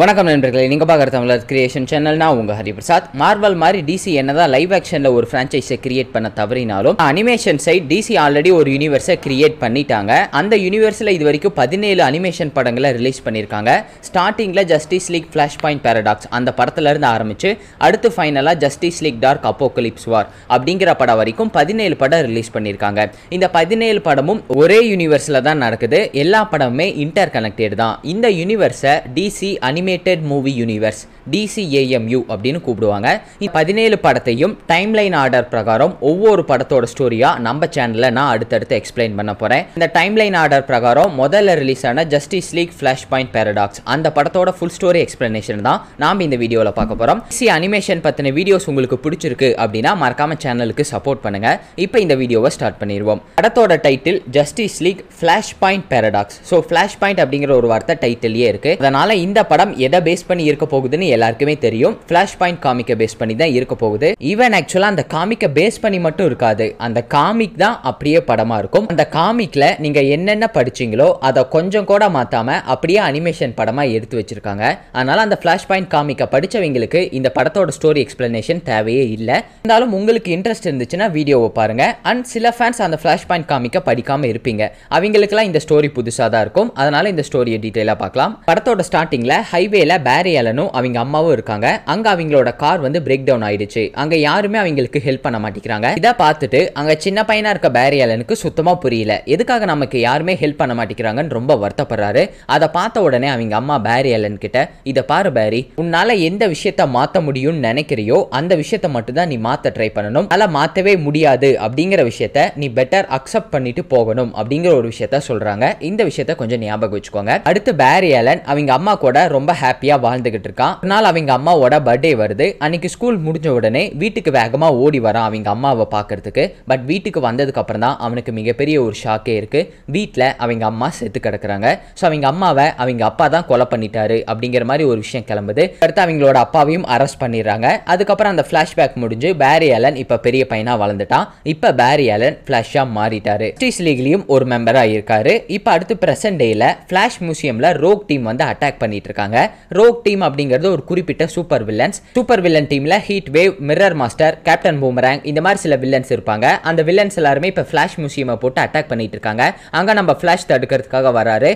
வணக்கம் நண்பர்களே நீங்கள் பார்க்குற தமிழர் கிரியேஷன் சேனல்னா உங்கள் ஹரிபிரசாத் மார்வல் மாதிரி டிசி என்னதான் லைவ் ஆக்ஷனில் ஒரு ஃப்ரான்ச்சைஸை கிரியேட் பண்ண தவறினாலும் அனிமேஷன் சைட் டிசி ஆல்ரெடி ஒரு யூனிவர்ஸை கிரியேட் பண்ணிட்டாங்க அந்த யூனிவர்ஸில் இது வரைக்கும் பதினேழு அனிமேஷன் படங்களை ரிலீஸ் பண்ணியிருக்காங்க ஸ்டார்டிங்கில் Justice League Flashpoint Paradox அந்த படத்துலேருந்து ஆரம்பித்து அடுத்து ஃபைனலாக Justice League Dark Apocalypse War அப்படிங்கிற படம் வரைக்கும் பதினேழு படம் ரிலீஸ் பண்ணியிருக்காங்க இந்த பதினேழு படமும் ஒரே யூனிவர்ஸில் தான் நடக்குது எல்லா படமுமே இன்டர் கனெக்டட் தான் இந்த யூனிவர்ஸை டிசி அனி அனிமேட்டட் மூவி யூனிவர்ஸ் டிசிஏஎம்யூ அப்படின்னு கூப்பிடுவாங்க பதினேழு படத்தையும் டைம் லைன் ஆர்டர் பிரகாரம் ஒவ்வொரு படத்தோட ஸ்டோரியா நம்ம சேனல்ல நான் அடுத்தடுத்து எக்ஸ்பிளைன் பண்ண போறேன் இந்த டைம் லைன் ஆர்டர் பிரகாரம் முதல்ல ரிலீஸ் ஆன Justice League Flashpoint Paradox அந்த படத்தோட ஃபுல் ஸ்டோரி எக்ஸ்பிளனேஷன் தான் நாம் இந்த வீடியோவில் பார்க்க போறோம் சி அனிமேஷன் பற்றின வீடியோஸ் உங்களுக்கு பிடிச்சிருக்கு அப்படின்னா மறக்காம சேனலுக்கு சப்போர்ட் பண்ணுங்க இப்போ இந்த வீடியோவை ஸ்டார்ட் பண்ணிடுவோம் படத்தோட title Justice League Flashpoint Paradox so Flashpoint அப்படிங்கிற ஒரு வார்த்தை டைட்டிலேயே இருக்கு அதனால இந்த படம் படம் எதை பேஸ் பண்ணி இருக்க போகுதுன்னு எல்லாருக்குமே தெரியும் ஃபிளாஷ் பாயிண்ட் காமிக்கை பேஸ் பண்ணி தான் இருக்க போகுது ஈவன் ஆக்சுவலாக அந்த காமிக்கை பேஸ் பண்ணி மட்டும் இருக்காது அந்த காமிக் தான் அப்படியே படமாக இருக்கும் அந்த காமிக்கில் நீங்கள் என்னென்ன படிச்சீங்களோ அதை கொஞ்சம் கூட மாற்றாமல் அப்படியே அனிமேஷன் படமாக எடுத்து வச்சிருக்காங்க அதனால அந்த ஃப்ளாஷ் பாயிண்ட் காமிக்கை படிச்சவங்களுக்கு இந்த படத்தோட ஸ்டோரி எக்ஸ்பிளனேஷன் தேவையே இல்லை இருந்தாலும் உங்களுக்கு இன்ட்ரெஸ்ட் இருந்துச்சுன்னா வீடியோவை பாருங்க அண்ட் சில ஃபேன்ஸ் அந்த ஃப்ளாஷ் பாயிண்ட் காமிக்க படிக்காம இருப்பீங்க அவங்களுக்குலாம் இந்த ஸ்டோரி புதுசாக தான் இருக்கும் அதனால இந்த ஸ்டோரியை டீட்டெயிலாக பார்க்கலாம் படத்தோட ஸ்டார்டிங்கில் ஹை ஹைவேல பேரி அலனும் அவங்க அம்மாவும் இருக்காங்க அங்க அவங்களோட கார் வந்து பிரேக் டவுன் ஆயிடுச்சு அங்க யாருமே அவங்களுக்கு ஹெல்ப் பண்ண மாட்டேங்கிறாங்க இதை பார்த்துட்டு அங்க சின்ன பையனா இருக்க பேரி அலனுக்கு சுத்தமா புரியல எதுக்காக நமக்கு யாருமே ஹெல்ப் பண்ண மாட்டேங்கிறாங்கன்னு ரொம்ப வருத்தப்படுறாரு அதை பார்த்த உடனே அவங்க அம்மா பேரி அலன் கிட்ட இதை பாரு பேரி உன்னால எந்த விஷயத்த மாத்த முடியும்னு நினைக்கிறியோ அந்த விஷயத்த மட்டும் தான் நீ மாத்த ட்ரை பண்ணணும் அல மாத்தவே முடியாது அப்படிங்கிற விஷயத்த நீ பெட்டர் அக்செப்ட் பண்ணிட்டு போகணும் அப்படிங்கிற ஒரு விஷயத்த சொல்றாங்க இந்த விஷயத்த கொஞ்சம் ஞாபகம் வச்சுக்கோங்க அடுத்து பேரி அலன் அவங்க அம்மா கூட ரொம்ப ஹாப்பியாக வாழ்ந்துகிட்டு இருக்கான் ஒரு நாள் அவங்க அம்மாவோட பர்த்டே வருது அன்னைக்கு ஸ்கூல் முடிஞ்ச உடனே வீட்டுக்கு வேகமாக ஓடி வரான் அவங்க அம்மாவை பார்க்கறதுக்கு பட் வீட்டுக்கு வந்ததுக்கப்புறம் தான் அவனுக்கு மிகப்பெரிய ஒரு ஷாக்கே இருக்குது வீட்டில் அவங்க அம்மா செத்து கிடக்குறாங்க ஸோ அவங்க அம்மாவை அவங்க அப்பா தான் கொலை பண்ணிட்டாரு அப்படிங்கிற மாதிரி ஒரு விஷயம் கிளம்புது அடுத்து அவங்களோட அப்பாவையும் அரெஸ்ட் பண்ணிடுறாங்க அதுக்கப்புறம் அந்த ஃப்ளாஷ்பேக் முடிஞ்சு பேரி அலன் இப்போ பெரிய பையனாக வளர்ந்துட்டான் இப்போ பேரி அலன் ஃப்ளாஷாக மாறிட்டாரு ஸ்டீஸ் லீக்லேயும் ஒரு மெம்பராக இருக்காரு இப்போ அடுத்து பிரசன்ட் டேயில் ஃப்ளாஷ் மியூசியமில் ரோக் டீம் வந்து அட்டாக் பண்ணிட்டு இருக்காங்க ரோக் டீம் அப்படிங்கிறது ஒரு குறிப்பிட்ட சூப்பர் வில்லன்ஸ் சூப்பர் வில்லன் டீம்ல Heat Wave Mirror Master Captain Boomerang இந்த மாதிரி சில வில்லன்ஸ் இருப்பாங்க அந்த வில்லன்ஸ் எல்லாருமே இப்போ பிளாஷ் மியூசியம் போட்டு அட்டாக் பண்ணிட்டு இருக்காங்க அங்க நம்ம பிளாஷ் தடுக்கிறதுக்காக வராரு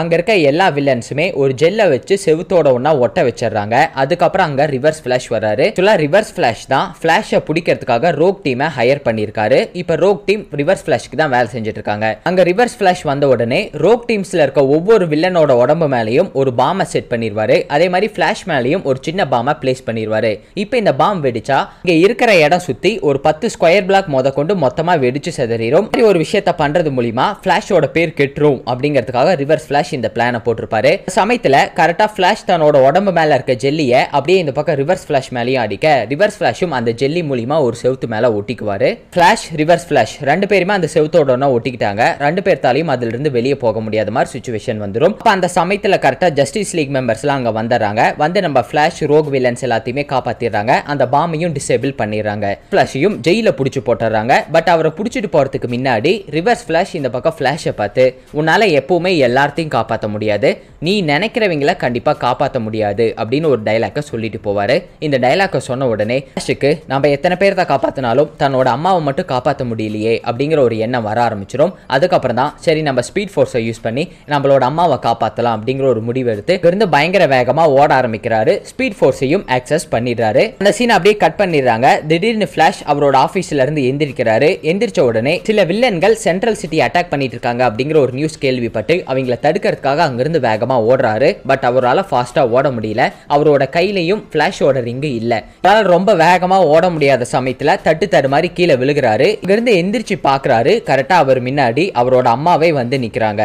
அங்க இருக்க எல்லா வில்லன்ஸுமே ஒரு ஜெல்ல வச்சு செவுத்தோட ஒன்னா ஒட்ட வச்சிடுறாங்க அதுக்கப்புறம் அங்க ரிவர்ஸ் பிளாஷ் வராரு ஆக்சுவலாக ரிவர்ஸ் பிளாஷ் தான் பிளாஷ பிடிக்கிறதுக்காக ரோக் டீமை ஹையர் பண்ணியிருக்காரு இப்ப ரோக் டீம் ரிவர்ஸ் பிளாஷ்க்கு தான் வேலை செஞ்சுட்டு இருக்காங்க அங்க ரிவர்ஸ் பிளாஷ் வந்த உடனே ரோக் டீம்ஸ்ல இருக்க ஒவ்வொரு வில்லனோட உடம்பு மேலேயும் ஒரு பாமை செட் பண்ணிடுவாரு அதே மாதிரி ஃப்ளாஷ் மேலேயும் ஒரு சின்ன பாமை பிளேஸ் பண்ணிடுவாரு இப்போ இந்த பாம் வெடிச்சா இங்கே இருக்கிற இடம் சுற்றி ஒரு பத்து ஸ்கொயர் பிளாக் மொத கொண்டு மொத்தமாக வெடிச்சு செதறிடும் ஒரு விஷயத்த பண்ணுறது மூலிமா ஃப்ளாஷோட பேர் கெட்டுரும் அப்படிங்கிறதுக்காக ரிவர்ஸ் ஃப்ளாஷ் இந்த பிளானை போட்டிருப்பாரு சமயத்தில் கரெக்டாக ஃப்ளாஷ் தன்னோட உடம்பு மேலே இருக்க ஜெல்லியை அப்படியே இந்த பக்கம் ரிவர்ஸ் ஃப்ளாஷ் மேலேயும் அடிக்க ரிவர்ஸ் ஃப்ளாஷும் அந்த ஜெல்லி மூலிமா ஒரு செவத்து மேலே ஒட்டிக்குவார் ஃப்ளாஷ் ரிவர்ஸ் ஃப்ளாஷ் ரெண்டு பேருமே அந்த செவத்தோட ஒன்றா ஒட்டிக்கிட்டாங்க ரெண்டு பேர்த்தாலையும் அதிலிருந்து வெளியே போக முடியாத மாதிரி சுச்சுவேஷன் வந்துடும் அந்த சமயத்தில் கரெக்டாக ஜஸ்டிஸ் லீக் லீக் மெம்பர்ஸ்லாம் அங்கே வந்துடுறாங்க வந்து நம்ம ஃப்ளாஷ் ரோக் வில்லன்ஸ் எல்லாத்தையுமே காப்பாற்றிடுறாங்க அந்த பாமையும் டிசேபிள் பண்ணிடுறாங்க ஃப்ளாஷையும் ஜெயிலில் பிடிச்சி போட்டுறாங்க பட் அவரை பிடிச்சிட்டு போகிறதுக்கு முன்னாடி ரிவர்ஸ் ஃப்ளாஷ் இந்த பக்கம் ஃப்ளாஷை பார்த்து உன்னால் எப்போவுமே எல்லாத்தையும் காப்பாற்ற முடியாது நீ நினைக்கிறவங்கள கண்டிப்பாக காப்பாற்ற முடியாது அப்படின்னு ஒரு டைலாக்கை சொல்லிட்டு போவார் இந்த டைலாக்கை சொன்ன உடனே ஃப்ளாஷுக்கு நம்ம எத்தனை பேர் தான் காப்பாற்றினாலும் தன்னோட அம்மாவை மட்டும் காப்பாற்ற முடியலையே அப்படிங்கிற ஒரு எண்ணம் வர ஆரம்பிச்சிடும் அதுக்கப்புறம் தான் சரி நம்ம ஸ்பீட் ஃபோர்ஸை யூஸ் பண்ணி நம்மளோட அம்மாவை காப்பாற்றலாம் அப்படிங்கிற ஒரு முடிவு எடுத்து இருந்து பயங்கர வேகமா ஓட ஆரம்பிக்கிறாரு ஸ்பீட் ஃபோர்ஸையும் ஆக்சஸ் பண்ணிடுறாரு அந்த சீன் அப்படியே கட் பண்ணிடுறாங்க திடீர்னு ஃபிளாஷ் அவரோட ஆஃபீஸ்ல இருந்து எந்திரிக்கிறாரு எந்திரிச்ச உடனே சில வில்லன்கள் சென்ட்ரல் சிட்டி அட்டாக் பண்ணிட்டு இருக்காங்க அப்படிங்கிற ஒரு நியூஸ் கேள்விப்பட்டு அவங்கள தடுக்கிறதுக்காக அங்கிருந்து வேகமா ஓடுறாரு பட் அவரால் ஃபாஸ்டா ஓட முடியல அவரோட கையிலையும் ஃபிளாஷோட ரிங்கு இல்ல அதனால ரொம்ப வேகமா ஓட முடியாத சமயத்துல தட்டு தடு மாதிரி கீழே விழுகிறாரு இங்கிருந்து எந்திரிச்சு பாக்குறாரு கரெக்டா அவர் முன்னாடி அவரோட அம்மாவே வந்து நிக்கிறாங்க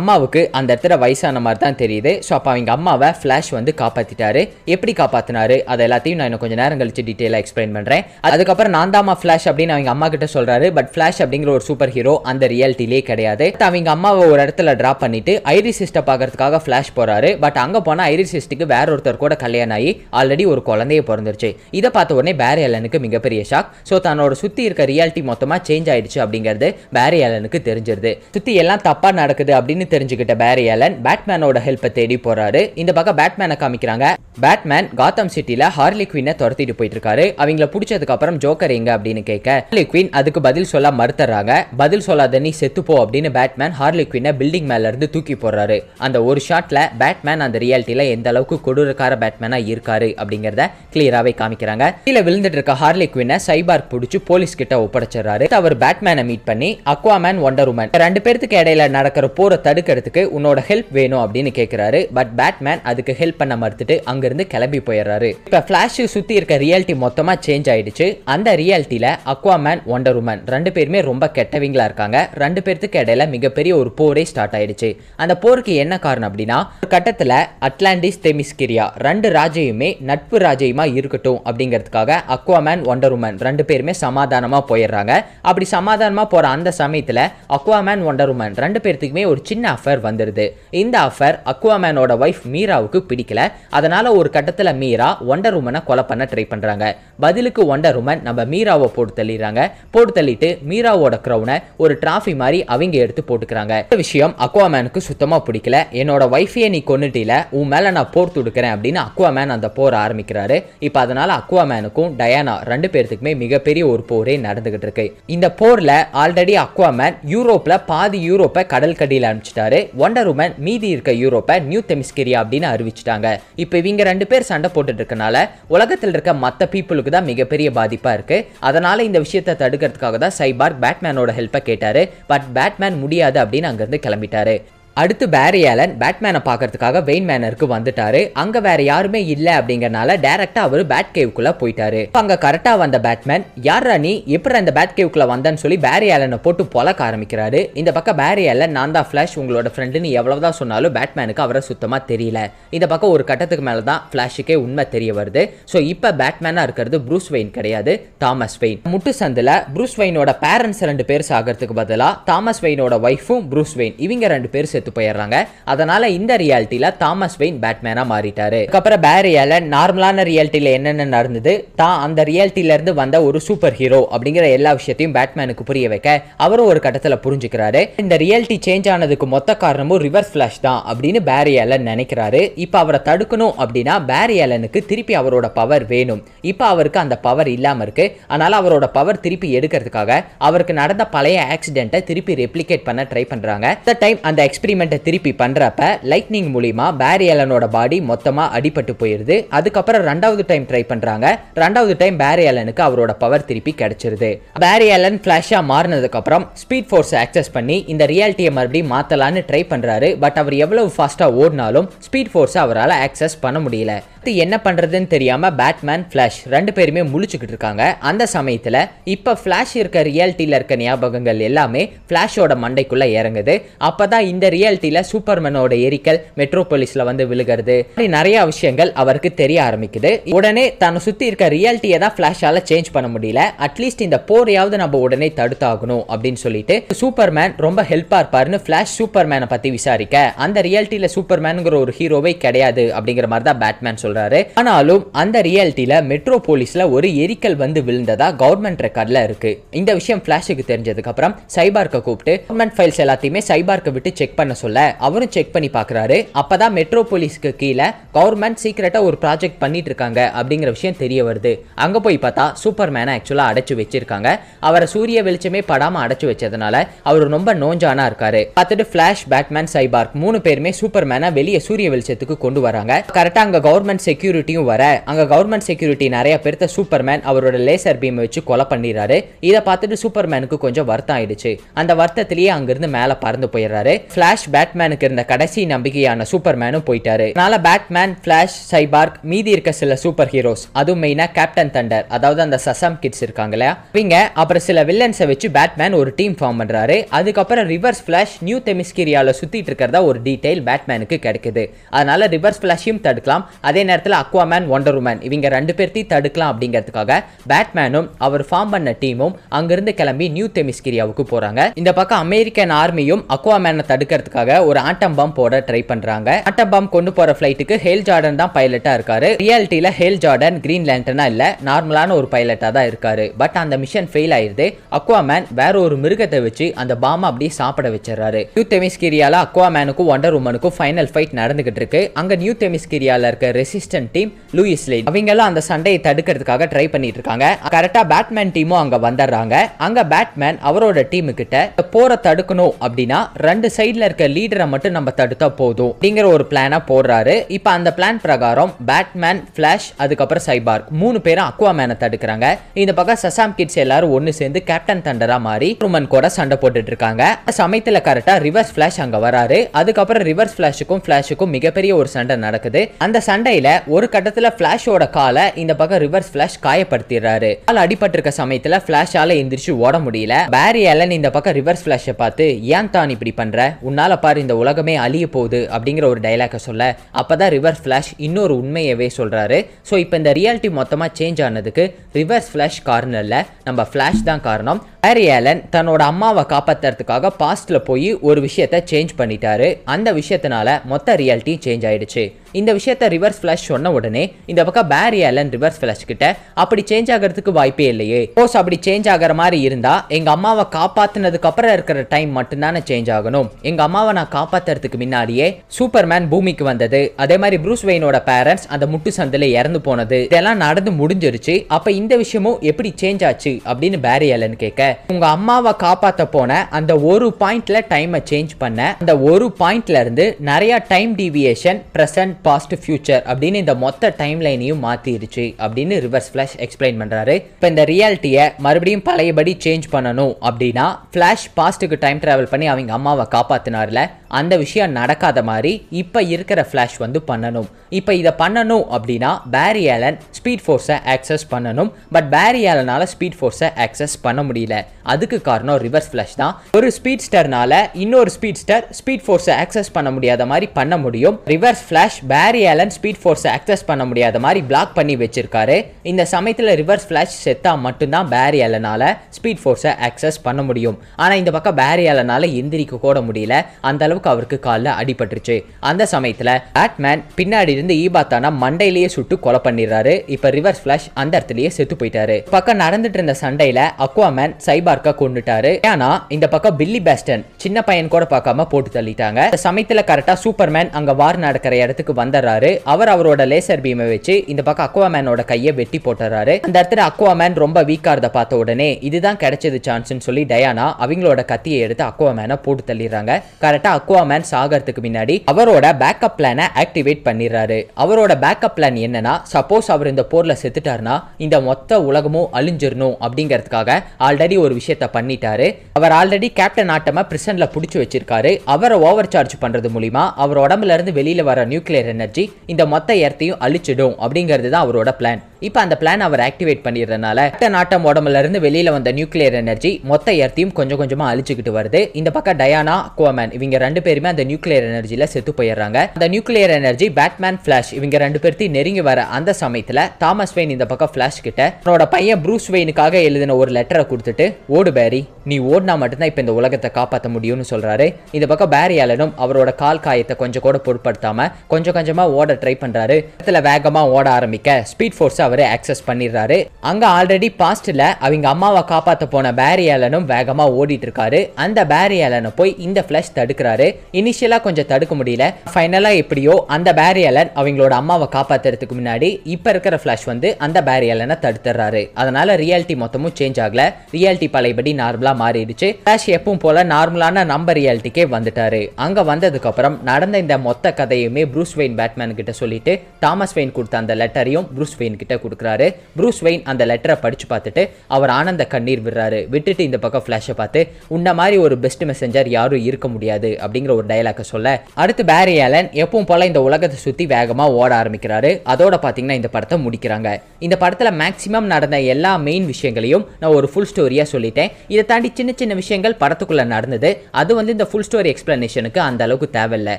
அம்மாவுக்கு அந்த இடத்துல வயசான மாதிரி தான் தெரியுது அவங்க அம்மாவை ஃப்ளாஷ் வந்து காப்பாற்றிட்டாரு எப்படி காப்பாற்றினாரு அது எல்லாத்தையும் நான் கொஞ்சம் நேரம் கழிச்சு டீட்டெயிலாக எக்ஸ்பிளைன் பண்ணுறேன் அதுக்கப்புறம் நான் தாமா ஃப்ளாஷ் அப்படின்னு அவங்க அம்மா கிட்ட சொல்கிறாரு பட் ஃப்ளாஷ் அப்படிங்கிற ஒரு சூப்பர் ஹீரோ அந்த ரியாலிட்டிலே கிடையாது அவங்க அம்மாவை ஒரு இடத்துல ட்ராப் பண்ணிட்டு ஐரி சிஸ்டை பார்க்கறதுக்காக ஃப்ளாஷ் போகிறாரு பட் அங்கே போனால் ஐரி சிஸ்டுக்கு வேற ஒருத்தர் கூட கல்யாணம் ஆகி ஆல்ரெடி ஒரு குழந்தைய பிறந்துருச்சு இதை பார்த்த உடனே பேரி அலனுக்கு மிகப்பெரிய ஷாக் ஸோ தன்னோட சுற்றி இருக்க ரியாலிட்டி மொத்தமாக சேஞ்ச் ஆயிடுச்சு அப்படிங்கிறது பேரி அலனுக்கு தெரிஞ்சிருது சுற்றி எல்லாம் தப்பாக நடக்குது அப்படின்னு தெரிஞ்சுக்கிட்ட பேரி அலன் பேட்மேனோட ஹெல்ப்பை தேடி போகிறாரு இந்த பக்கம் பேட்மேனை காமிக்கிறாங்க பேட்மேன் காத்தம் சிட்டில ஹார்லி குவீனை துரத்திட்டு போயிட்டு இருக்காரு அவங்களை பிடிச்சதுக்கு அப்புறம் ஜோக்கர் எங்க அப்படின்னு கேட்க ஹார்லி குவின் அதுக்கு பதில் சொல்ல மறுத்துறாங்க பதில் சொல்லாத நீ செத்துப்போ அப்படின்னு பேட்மேன் ஹார்லி குவீனை பில்டிங் மேல இருந்து தூக்கி போடுறாரு அந்த ஒரு ஷாட்ல பேட்மேன் அந்த ரியாலிட்டியில எந்த அளவுக்கு கொடூரக்கார பேட்மேனா இருக்காரு அப்படிங்கறத கிளியராவே காமிக்கிறாங்க கீழே விழுந்துட்டு இருக்க ஹார்லி குவீனை சைபார் பிடிச்சு போலீஸ் கிட்ட ஒப்படைச்சிடுறாரு அவர் பேட்மேனை மீட் பண்ணி அக்வாமேன் ஒண்டர் உமன் ரெண்டு பேருக்கு இடையில நடக்கிற போற தடுக்கிறதுக்கு உன்னோட ஹெல்ப் வேணும் அப்படின்னு கேட்கிறாரு பட் பேட் பேட்மேன் அதுக்கு ஹெல்ப் பண்ண மறுத்துட்டு அங்கிருந்து கிளம்பி போயிடுறாரு இப்போ ஃப்ளாஷ் சுற்றி இருக்க ரியாலிட்டி மொத்தமாக சேஞ்ச் ஆயிடுச்சு அந்த ரியாலிட்டியில் அக்வாமேன் ஒண்டர் உமன் ரெண்டு பேருமே ரொம்ப கெட்டவங்களா இருக்காங்க ரெண்டு பேர்த்துக்கு இடையில மிகப்பெரிய ஒரு போரே ஸ்டார்ட் ஆயிடுச்சு அந்த போருக்கு என்ன காரணம் அப்படின்னா ஒரு கட்டத்தில் அட்லாண்டிஸ் தெமிஸ்கிரியா ரெண்டு ராஜையுமே நட்பு ராஜையுமா இருக்கட்டும் அப்படிங்கிறதுக்காக அக்வாமேன் ஒண்டர் உமன் ரெண்டு பேருமே சமாதானமாக போயிடுறாங்க அப்படி சமாதானமாக போகிற அந்த சமயத்தில் அக்வாமேன் ஒண்டர் உமன் ரெண்டு பேர்த்துக்குமே ஒரு சின்ன அஃபர் வந்துடுது இந்த அஃபர் அக்வாமேனோட ஒய்ஃப் மீராவுக்கு பிடிக்கல அதனால ஒரு கட்டத்தில் மீரா ஒண்டர் உமனை கொலை பண்ண ட்ரை பண்ணுறாங்க பதிலுக்கு ஒண்டர் உமன் நம்ம மீராவை போட்டு தள்ளிடுறாங்க போட்டு தள்ளிட்டு மீராவோட க்ரௌனை ஒரு டிராஃபி மாதிரி அவங்க எடுத்து போட்டுக்கிறாங்க இந்த விஷயம் அக்வாமேனுக்கு சுத்தமாக பிடிக்கல என்னோட ஒய்ஃபையை நீ கொண்டுட்டில உன் மேலே நான் போர் தொடுக்கிறேன் அப்படின்னு அக்வாமேன் அந்த போர் ஆரம்பிக்கிறாரு இப்போ அதனால அக்வாமேனுக்கும் டயானா ரெண்டு பேர்த்துக்குமே மிகப்பெரிய ஒரு போரே நடந்துகிட்டு இருக்கு இந்த போரில் ஆல்ரெடி அக்வாமேன் யூரோப்பில் பாதி யூரோப்பை கடல் கடியில் அனுப்பிச்சிட்டாரு ஒண்டர் உமன் மீதி இருக்க யூரோப்பை நியூ தெமிஸ்கிரியா அப்படின்னு அறிவிச்சிட்டாங்க இப்போ இவங்க ரெண்டு பேர் சண்டை போட்டுட்டு இருக்கனால உலகத்தில் இருக்க மற்ற பீப்புளுக்கு அவங்களுக்கு தான் மிகப்பெரிய பாதிப்பாக இருக்கு அதனால இந்த விஷயத்தை தடுக்கிறதுக்காக தான் சைபார்க் பேட்மேனோட ஹெல்ப்பை கேட்டாரு பட் பேட்மேன் முடியாது அப்படின்னு அங்கேருந்து கிளம்பிட்டாரு அடுத்து பேரி ஆலன் பேட்மேனை பார்க்கறதுக்காக வெயின் மேனருக்கு வந்துட்டாரு அங்க வேற யாருமே இல்ல அப்படிங்கறனால டைரக்டா அவர் பேட் கேவுக்குள்ள போயிட்டாரு அங்க கரெக்டா வந்த பேட்மேன் யார் நீ எப்படி அந்த பேட் கேவுக்குள்ள வந்தேன்னு சொல்லி பேரி ஆலனை போட்டு பொலக்க ஆரம்பிக்கிறாரு இந்த பக்கம் பேரி ஆலன் நான் தான் ஃபிளாஷ் உங்களோட ஃப்ரெண்டுன்னு எவ்வளவுதான் சொன்னாலும் பேட்மேனுக்கு அவரை சுத்தமா தெரியல இந்த பக்கம் ஒரு கட்டத்துக்கு மேலதான் தான் ஃபிளாஷுக்கே உண்மை தெரிய வருது ஸோ இப்ப பேட்மேனா இருக்கிறது ப்ரூஸ் வெயின் கிடையாது தாமஸ் வெயின் முட்டு சந்தில ப்ரூஸ் வெயினோட பேரண்ட்ஸ் ரெண்டு பேர் சாகிறதுக்கு பதிலாக தாமஸ் வெயினோட ஒய்ஃபும் ப்ரூஸ் வெயின் இவங்க ரெண்டு பேர் செத்து எடுத்து போயிடுறாங்க அதனால இந்த ரியாலிட்டியில தாமஸ் வெயின் பேட்மேனா மாறிட்டாரு அதுக்கப்புறம் பேரியால நார்மலான ரியாலிட்டியில என்னென்ன நடந்தது தான் அந்த ரியாலிட்டியில இருந்து வந்த ஒரு சூப்பர் ஹீரோ அப்படிங்கிற எல்லா விஷயத்தையும் பேட்மேனுக்கு புரிய வைக்க அவரும் ஒரு கட்டத்துல புரிஞ்சுக்கிறாரு இந்த ரியாலிட்டி சேஞ்ச் ஆனதுக்கு மொத்த காரணமும் ரிவர்ஸ் ஃபிளாஷ் தான் அப்படின்னு பேரியால நினைக்கிறாரு இப்போ அவரை தடுக்கணும் அப்படின்னா பேரியாலனுக்கு திருப்பி அவரோட பவர் வேணும் இப்போ அவருக்கு அந்த பவர் இல்லாம இருக்கு அதனால அவரோட பவர் திருப்பி எடுக்கிறதுக்காக அவருக்கு நடந்த பழைய ஆக்சிடென்ட்டை திருப்பி ரெப்ளிகேட் பண்ண ட்ரை பண்றாங்க டைம் அந்த எக்ஸ்பிரிமெண்ட் எக்ஸ்பெரிமெண்ட்டை திருப்பி பண்ணுறப்ப லைட்னிங் மூலிமா பேரி அலனோட பாடி மொத்தமாக அடிபட்டு போயிடுது அதுக்கப்புறம் ரெண்டாவது டைம் ட்ரை பண்ணுறாங்க ரெண்டாவது டைம் பேரி அலனுக்கு அவரோட பவர் திருப்பி கிடச்சிருது பேரி அலன் ஃப்ளாஷாக மாறினதுக்கப்புறம் ஸ்பீட் ஃபோர்ஸை ஆக்சஸ் பண்ணி இந்த ரியாலிட்டியை மறுபடியும் மாற்றலான்னு ட்ரை பண்ணுறாரு பட் அவர் எவ்வளவு ஃபாஸ்ட்டாக ஓடினாலும் ஸ்பீட் ஃபோர்ஸை அவரால் ஆக்சஸ் பண்ண முடியல அடுத்து என்ன பண்ணுறதுன்னு தெரியாமல் பேட்மேன் ஃப்ளாஷ் ரெண்டு பேருமே முழிச்சுக்கிட்டு இருக்காங்க அந்த சமயத்தில் இப்போ ஃப்ளாஷ் இருக்க ரியாலிட்டியில் இருக்க ஞாபகங்கள் எல்லாமே ஃப்ளாஷோட மண்டைக்குள்ளே இறங்குது அப்போ தான் இந்த ரியாலிட்டியில் சூப்பர்மேனோட எரிக்கல் மெட்ரோபோலிஸில் வந்து விழுகிறது நிறைய நிறையா விஷயங்கள் அவருக்கு தெரிய ஆரம்பிக்குது உடனே தன்னை சுற்றி இருக்க ரியாலிட்டியை தான் ஃப்ளாஷால் சேஞ்ச் பண்ண முடியல அட்லீஸ்ட் இந்த போரையாவது நம்ம உடனே தடுத்தாகணும் அப்படின்னு சொல்லிட்டு சூப்பர்மேன் ரொம்ப ஹெல்ப்பாக இருப்பாருன்னு ஃப்ளாஷ் சூப்பர்மேனை பற்றி விசாரிக்க அந்த ரியாலிட்டியில் சூப்பர்மேனுங்கிற ஒரு ஹீரோவே கிடையாது அப்படிங்கிற மாதிரி தான் பேட்மேன் சொல்கிறார் சொல்றாரு ஆனாலும் அந்த ரியாலிட்டியில மெட்ரோ போலீஸ்ல ஒரு எரிக்கல் வந்து விழுந்ததா கவர்மெண்ட் ரெக்கார்ட்ல இருக்கு இந்த விஷயம் பிளாஷுக்கு தெரிஞ்சதுக்கு அப்புறம் சைபார்க்க கூப்பிட்டு கவர்மெண்ட் ஃபைல்ஸ் எல்லாத்தையுமே சைபார்க்க விட்டு செக் பண்ண சொல்ல அவரும் செக் பண்ணி பாக்குறாரு அப்பதான் மெட்ரோ போலீஸ்க்கு கீழே கவர்மெண்ட் சீக்கிரட்டா ஒரு ப்ராஜெக்ட் பண்ணிட்டு இருக்காங்க அப்படிங்கிற விஷயம் தெரிய வருது அங்க போய் பார்த்தா சூப்பர் சூப்பர்மேனை ஆக்சுவலா அடைச்சு வச்சிருக்காங்க அவரை சூரிய வெளிச்சமே படாம அடைச்சு வச்சதுனால அவர் ரொம்ப நோஞ்சானா இருக்காரு பார்த்துட்டு பிளாஷ் பேட்மேன் சைபார்க் மூணு பேருமே சூப்பர் சூப்பர்மேனை வெளியே சூரிய வெளிச்சத்துக்கு கொண்டு வராங்க கரெக்டா அங்க கவர்மெண்ட் செக்யூரிட்டியும் வர அங்கே கவர்மெண்ட் செக்யூரிட்டி நிறைய பேர்த்த சூப்பர்மேன் அவரோட லேசர் பீம் வச்சு கொலை பண்ணிடுறாரு இதை பார்த்துட்டு சூப்பர்மேனுக்கு கொஞ்சம் வருத்தம் ஆயிடுச்சு அந்த வருத்தத்திலேயே அங்கிருந்து மேலே பறந்து போயிடுறாரு ஃபிளாஷ் பேட்மேனுக்கு இருந்த கடைசி நம்பிக்கையான சூப்பர்மேனும் போயிட்டாரு அதனால பேட்மேன் ஃபிளாஷ் சைபார்க் மீதி இருக்க சில சூப்பர் ஹீரோஸ் அதுவும் மெயினாக கேப்டன் தண்டர் அதாவது அந்த சசம் கிட்ஸ் இருக்காங்களே இவங்க அப்புறம் சில வில்லன்ஸை வச்சு பேட்மேன் ஒரு டீம் ஃபார்ம் பண்ணுறாரு அதுக்கப்புறம் ரிவர்ஸ் ஃபிளாஷ் நியூ தெமிஸ்கிரியாவில் சுற்றிட்டு இருக்கிறதா ஒரு டீட்டெயில் பேட்மேனுக்கு கிடைக்குது அதனால ரிவர்ஸ் ஃபிளாஷையும் தடுக்கலாம் அதே நேரம் நேரத்தில் அக்வாமேன் ஒண்டர் உமன் இவங்க ரெண்டு பேர்த்தையும் தடுக்கலாம் அப்படிங்கிறதுக்காக பேட்மேனும் அவர் ஃபார்ம் பண்ண டீமும் அங்கிருந்து கிளம்பி நியூ தெமிஸ்கிரியாவுக்கு போறாங்க இந்த பக்கம் அமெரிக்கன் ஆர்மியும் அக்வாமேனை தடுக்கிறதுக்காக ஒரு ஆட்டம் பாம் போட ட்ரை பண்றாங்க ஆட்டம் பாம் கொண்டு போற ஃபிளைட்டுக்கு ஹேல் ஜார்டன் தான் பைலட்டா இருக்காரு ரியாலிட்டியில ஹேல் ஜார்டன் கிரீன் லேண்டனா இல்ல நார்மலான ஒரு பைலட்டா தான் இருக்காரு பட் அந்த மிஷன் ஃபெயில் ஆயிருது அக்வாமேன் வேற ஒரு மிருகத்தை வச்சு அந்த பாம் அப்படியே சாப்பிட வச்சிடறாரு நியூ தெமிஸ்கிரியால அக்வாமேனுக்கும் ஒண்டர் உமனுக்கும் ஃபைனல் ஃபைட் நடந்துகிட்டு இருக்கு அங்க நியூ தெமிஸ்கிரியால இருக்க resistance team Lois Lane எல்லாம் அந்த சண்டையை தடுக்கிறதுக்காக ட்ரை பண்ணிட்டு இருக்காங்க கரெக்டா பேட்மேன் டீமும் அங்க வந்துடுறாங்க அங்க பேட்மேன் அவரோட டீமு கிட்ட போற தடுக்கணும் அப்படின்னா ரெண்டு சைட்ல இருக்க லீடரை மட்டும் நம்ம தடுத்தா போதும் அப்படிங்கிற ஒரு பிளான போடுறாரு இப்ப அந்த பிளான் பிரகாரம் பேட்மேன் பிளாஷ் அதுக்கப்புறம் சைபார்க் மூணு பேரும் அக்வாமேனை தடுக்கிறாங்க இந்த பக்கம் சசாம் கிட்ஸ் எல்லாரும் ஒன்னு சேர்ந்து கேப்டன் தண்டரா மாறி ரூமன் கூட சண்டை போட்டுட்டு இருக்காங்க சமயத்துல கரெக்டா ரிவர்ஸ் பிளாஷ் அங்க வராரு அதுக்கப்புறம் ரிவர்ஸ் பிளாஷுக்கும் பிளாஷுக்கும் மிகப்பெரிய ஒரு சண்டை நடக்குது அந்த சண்டையில நிலையில ஒரு கட்டத்துல பிளாஷோட காலை இந்த பக்கம் ரிவர்ஸ் பிளாஷ் காயப்படுத்திடுறாரு கால் அடிபட்டிருக்க சமயத்துல பிளாஷால எந்திரிச்சு ஓட முடியல பேரி அலன் இந்த பக்கம் ரிவர்ஸ் பிளாஷ பார்த்து ஏன் தான் இப்படி பண்ற உன்னால பாரு இந்த உலகமே அழிய போகுது அப்படிங்கிற ஒரு டைலாக சொல்ல அப்பதான் ரிவர்ஸ் பிளாஷ் இன்னொரு உண்மையவே சொல்றாரு சோ இப்போ இந்த ரியாலிட்டி மொத்தமா சேஞ்ச் ஆனதுக்கு ரிவர்ஸ் ஃப்ளாஷ் காரணம் இல்ல நம்ம ஃப்ளாஷ் தான் காரணம் பேரி ஏலன் தன்னோட அம்மாவை காப்பாத்துறதுக்காக பாஸ்ட்ல போய் ஒரு விஷயத்த சேஞ்ச் பண்ணிட்டாரு அந்த விஷயத்தினால மொத்த ரியாலிட்டி சேஞ்ச் ஆயிடுச்சு இந்த விஷயத்த ரிவர்ஸ் ஃப்ளாஷ் ஃப்ளஷ் சொன்ன உடனே இந்த பக்கம் பேரி ஆலன் ரிவர்ஸ் ஃப்ளஷ் கிட்ட அப்படி சேஞ்ச் ஆகிறதுக்கு வாய்ப்பே இல்லையே கோர்ஸ் அப்படி சேஞ்ச் ஆகிற மாதிரி இருந்தா எங்க அம்மாவை காப்பாத்தினதுக்கு அப்புறம் இருக்கிற டைம் மட்டும்தான் சேஞ்ச் ஆகணும் எங்க அம்மாவை நான் காப்பாத்துறதுக்கு முன்னாடியே சூப்பர்மேன் பூமிக்கு வந்தது அதே மாதிரி ப்ரூஸ் வெயினோட பேரண்ட்ஸ் அந்த முட்டு சந்தில இறந்து போனது இதெல்லாம் நடந்து முடிஞ்சிருச்சு அப்ப இந்த விஷயமும் எப்படி சேஞ்ச் ஆச்சு அப்படின்னு பேரி ஆலன் கேட்க உங்க அம்மாவை காப்பாத்த போன அந்த ஒரு பாயிண்ட்ல டைமை சேஞ்ச் பண்ண அந்த ஒரு பாயிண்ட்ல இருந்து நிறைய time deviation present past future அப்படி அப்படின்னு இந்த மொத்த டைம் லைனையும் மாத்திருச்சு அப்படின்னு ரிவர்ஸ் பிளாஷ் எக்ஸ்பிளைன் பண்றாரு இப்போ இந்த ரியாலிட்டியை மறுபடியும் பழையபடி சேஞ்ச் பண்ணணும் அப்படின்னா ஃபிளாஷ் பாஸ்ட்டுக்கு டைம் டிராவல் பண்ணி அவங்க அம்மாவை காப்பாத்தினார்ல அந்த விஷயம் நடக்காத மாதிரி இப்போ இருக்கிற ஃப்ளாஷ் வந்து பண்ணணும் இப்போ இதை பண்ணணும் அப்படின்னா பேரி ஏலன் ஸ்பீட் ஃபோர்ஸை ஆக்சஸ் பண்ணணும் பட் பேரி ஆலனால் ஸ்பீட் ஃபோர்ஸை ஆக்சஸ் பண்ண முடியல அதுக்கு காரணம் ரிவர்ஸ் ஃப்ளாஷ் தான் ஒரு ஸ்பீட் ஸ்டர்னால இன்னொரு ஸ்பீட் ஸ்டர் ஸ்பீட் ஃபோர்ஸை ஆக்சஸ் பண்ண முடியாத மாதிரி பண்ண முடியும் Reverse Flash Barry Allen speed ஃபோர்ஸை ஆக்சஸ் பண்ண முடியாத மாதிரி பிளாக் பண்ணி வச்சிருக்காரு இந்த சமயத்தில் ரிவர்ஸ் ஃப்ளாஷ் செத்தா மட்டும்தான் பேரி ஏலனால ஸ்பீட் ஃபோர்ஸை ஆக்சஸ் பண்ண முடியும் ஆனால் இந்த பக்கம் பேரி ஏலனால எந்திரிக்க கூட முடியல அந்த அளவுக்கு அவருக்கு காலில் அடிபட்டுருச்சு அந்த சமயத்தில் பேட்மேன் பின்னாடி இருந்து ஈபாத்தானா மண்டையிலேயே சுட்டு கொலை பண்ணிடுறாரு இப்போ ரிவர்ஸ் ஃபிளாஷ் அந்த இடத்துலயே செத்து போயிட்டாரு பக்கம் நடந்துட்டு இருந்த சண்டையில அக்வாமேன் சைபார்க்கா கொண்டுட்டாரு ஏன்னா இந்த பக்கம் பில்லி பேஸ்டன் சின்ன பையன் கூட பார்க்காம போட்டு தள்ளிட்டாங்க இந்த சமயத்துல கரெக்டா சூப்பர்மேன் அங்க வார் நடக்கிற இடத்துக்கு வந்துடுறாரு அவர் அவரோட லேசர் பீமை வச்சு இந்த பக்கம் அக்வாமேனோட கையை வெட்டி போட்டுறாரு அந்த இடத்துல அக்வாமேன் ரொம்ப வீக்கா இருந்த பார்த்த உடனே இதுதான் கிடைச்சது சான்ஸ்னு சொல்லி டயானா அவங்களோட கத்தியை எடுத்து அக்வாமேனை போட்டு தள்ளிடுறாங்க கரெக்டா அக்வாமேன் சாகிறதுக்கு முன்னாடி அவரோட பேக்கப் பிளானை ஆக்டிவேட் பண்ணிடுறாரு அவரோட பேக்கப் பிளான் என்னன்னா சப்போஸ் அவர் இந்த போர்ல செத்துட்டாருன்னா இந்த மொத்த உலகமும் அழிஞ்சிடணும் அப்படிங்கிறதுக்காக ஆல்ரெடி ஒரு விஷயத்த பண்ணிட்டாரு அவர் ஆல்ரெடி கேப்டன் ஆட்டம பிரிசன்ல பிடிச்சி வச்சிருக்காரு அவரை ஓவர் சார்ஜ் பண்றது மூலியமா அவர் உடம்புல இருந்து வெளியில வர நியூக்ளியர் எனர்ஜி இந்த மொத்த இடத்தையும் அழிச்சிடும் அப்படிங்கிறது தான் அவரோட பிளான் இப்போ அந்த பிளான் அவர் ஆக்டிவேட் பண்ணிடுறதுனால கேப்டன் ஆட்டம் உடம்புல இருந்து வெளியில வந்த நியூக்ளியர் எனர்ஜி மொத்த இடத்தையும் கொஞ்சம் கொஞ்சமா அழிச்சுக்கிட்டு வருது இந்த பக்கம் டயானா குவமேன் இவங்க ரெண்டு ரெண்டு பேருமே அந்த நியூக்ளியர் எனர்ஜியில செத்து போயிடுறாங்க அந்த நியூக்ளியர் எனர்ஜி பேட்மேன் பிளாஷ் இவங்க ரெண்டு பேர்த்தையும் நெருங்கி வர அந்த சமயத்தில் தாமஸ் வெயின் இந்த பக்கம் பிளாஷ் கிட்ட அவனோட பையன் ப்ரூஸ் வெயினுக்காக எழுதின ஒரு லெட்டரை கொடுத்துட்டு ஓடு பேரி நீ ஓடினா மட்டும்தான் இப்போ இந்த உலகத்தை காப்பாற்ற முடியும்னு சொல்றாரு இந்த பக்கம் பேரி அலனும் அவரோட கால் காயத்தை கொஞ்சம் கூட பொருட்படுத்தாமல் கொஞ்சம் கொஞ்சமாக ஓட ட்ரை பண்ணுறாரு இடத்துல வேகமாக ஓட ஆரம்பிக்க ஸ்பீட் ஃபோர்ஸை அவரு ஆக்சஸ் பண்ணிடுறாரு அங்கே ஆல்ரெடி பாஸ்ட்ல அவங்க அம்மாவை காப்பாற்ற போன பேரி அலனும் வேகமாக ஓடிட்டு இருக்காரு அந்த பேரி அலனை போய் இந்த பிளஷ் தடுக்கிறாரு போகிறாரு இனிஷியலாக கொஞ்சம் தடுக்க முடியல ஃபைனலாக எப்படியோ அந்த பேரி அலன் அவங்களோட அம்மாவை காப்பாற்றுறதுக்கு முன்னாடி இப்போ இருக்கிற ஃப்ளாஷ் வந்து அந்த பேரி அலனை தடுத்துறாரு அதனால ரியாலிட்டி மொத்தமும் சேஞ்ச் ஆகல ரியாலிட்டி பழையபடி நார்மலாக மாறிடுச்சு ஃப்ளாஷ் எப்பவும் போல நார்மலான நம்ம ரியாலிட்டிக்கே வந்துட்டாரு அங்கே அப்புறம் நடந்த இந்த மொத்த கதையுமே ப்ரூஸ் வெயின் பேட்மேன் கிட்ட சொல்லிட்டு தாமஸ் வெயின் கொடுத்த அந்த லெட்டரையும் ப்ரூஸ் வெயின் கிட்ட கொடுக்குறாரு ப்ரூஸ் வெயின் அந்த லெட்டரை படிச்சு பார்த்துட்டு அவர் ஆனந்த கண்ணீர் விடுறாரு விட்டுட்டு இந்த பக்கம் ஃப்ளாஷை பார்த்து உன்ன மாதிரி ஒரு பெஸ்ட் மெசஞ்சர் யாரும் இருக்க முடியாது அப்படி அப்படிங்கிற ஒரு டைலாக சொல்ல அடுத்து பேரி ஆலன் எப்பவும் போல இந்த உலகத்தை சுத்தி வேகமா ஓட ஆரம்பிக்கிறாரு அதோட பாத்தீங்கன்னா இந்த படத்தை முடிக்கிறாங்க இந்த படத்துல மேக்ஸிமம் நடந்த எல்லா மெயின் விஷயங்களையும் நான் ஒரு ஃபுல் ஸ்டோரியா சொல்லிட்டேன் இதை தாண்டி சின்ன சின்ன விஷயங்கள் படத்துக்குள்ள நடந்தது அது வந்து இந்த ஃபுல் ஸ்டோரி எக்ஸ்பிளனேஷனுக்கு அந்த அளவுக்கு தேவையில்லை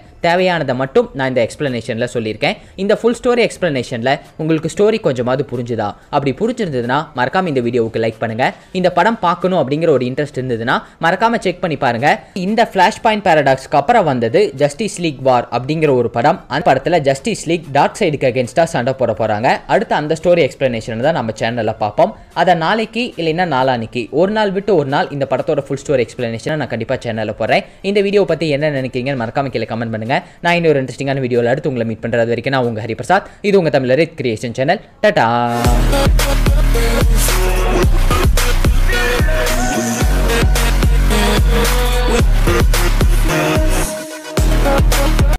தேவையானதை மட்டும் நான் இந்த எக்ஸ்பிளனேஷன்ல சொல்லியிருக்கேன் இந்த ஃபுல் ஸ்டோரி எக்ஸ்பிளனேஷன்ல உங்களுக்கு ஸ்டோரி கொஞ்சமாவது புரிஞ்சுதா அப்படி புரிஞ்சிருந்ததுன்னா மறக்காம இந்த வீடியோவுக்கு லைக் பண்ணுங்க இந்த படம் பார்க்கணும் அப்படிங்கிற ஒரு இன்ட்ரெஸ்ட் இருந்ததுன்னா மறக்காம செக் பண்ணி பாருங்க இந்த ஃப்ளாஷ் பாயிண்ட் பேரடாக்ஸ் வார்ஸ்க்கு அப்புறம் வந்தது ஜஸ்டிஸ் லீக் வார் அப்படிங்கிற ஒரு படம் அந்த படத்தில் ஜஸ்டிஸ் லீக் டார்க் சைடுக்கு அகேன்ஸ்டாக சண்டை போட போகிறாங்க அடுத்து அந்த ஸ்டோரி எக்ஸ்பிளனேஷன் தான் நம்ம சேனலில் பார்ப்போம் அதை நாளைக்கு இல்லைன்னா நாளானிக்கு ஒரு நாள் விட்டு ஒரு நாள் இந்த படத்தோட ஃபுல் ஸ்டோரி எக்ஸ்பிளனேஷனை நான் கண்டிப்பாக சேனலில் போகிறேன் இந்த வீடியோ பற்றி என்ன நினைக்கிறீங்கன்னு மறக்காம கீழே கமெண்ட் பண்ணுங்கள் நான் இன்னொரு இன்ட்ரெஸ்டிங்கான வீடியோவில் அடுத்து உங்களை மீட் பண்ணுறது வரைக்கும் நான் உங்கள் ஹரிபிரசாத் இது உங்கள் தமிழர் கிரியேஷன் சேனல் டட்டா